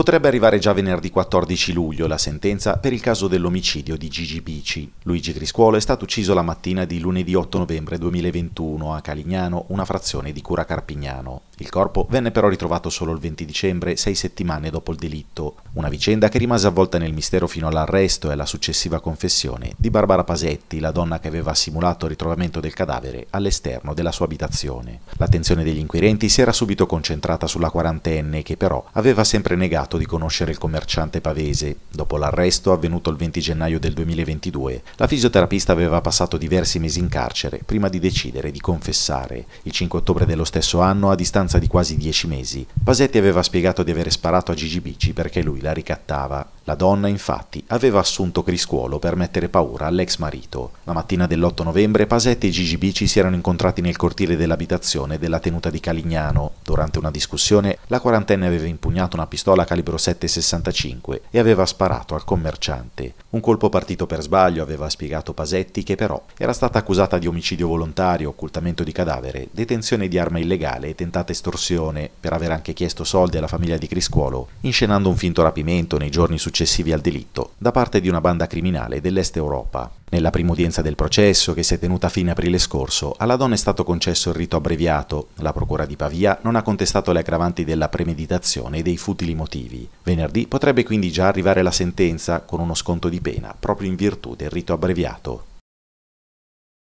Potrebbe arrivare già venerdì 14 luglio la sentenza per il caso dell'omicidio di Gigi Bici. Luigi Triscuolo è stato ucciso la mattina di lunedì 8 novembre 2021 a Calignano, una frazione di Cura Carpignano. Il corpo venne però ritrovato solo il 20 dicembre, sei settimane dopo il delitto, una vicenda che rimase avvolta nel mistero fino all'arresto e alla successiva confessione di Barbara Pasetti, la donna che aveva simulato il ritrovamento del cadavere all'esterno della sua abitazione. L'attenzione degli inquirenti si era subito concentrata sulla quarantenne che però aveva sempre negato di conoscere il commerciante pavese. Dopo l'arresto avvenuto il 20 gennaio del 2022, la fisioterapista aveva passato diversi mesi in carcere prima di decidere di confessare. Il 5 ottobre dello stesso anno, a distanza distanza di quasi dieci mesi, Pasetti aveva spiegato di aver sparato a Gigi Bicci perché lui la ricattava. La donna, infatti, aveva assunto Criscuolo per mettere paura all'ex marito. La mattina dell'8 novembre Pasetti e Gigi Bici si erano incontrati nel cortile dell'abitazione della tenuta di Calignano. Durante una discussione, la quarantenne aveva impugnato una pistola calibro 7,65 e aveva sparato al commerciante. Un colpo partito per sbaglio, aveva spiegato Pasetti, che però era stata accusata di omicidio volontario, occultamento di cadavere, detenzione di arma illegale e tentata estorsione, per aver anche chiesto soldi alla famiglia di Criscuolo, inscenando un finto rapimento nei giorni successivi successivi al delitto da parte di una banda criminale dell'Est Europa. Nella prima udienza del processo, che si è tenuta a fine aprile scorso, alla donna è stato concesso il rito abbreviato. La procura di Pavia non ha contestato le aggravanti della premeditazione e dei futili motivi. Venerdì potrebbe quindi già arrivare la sentenza con uno sconto di pena proprio in virtù del rito abbreviato.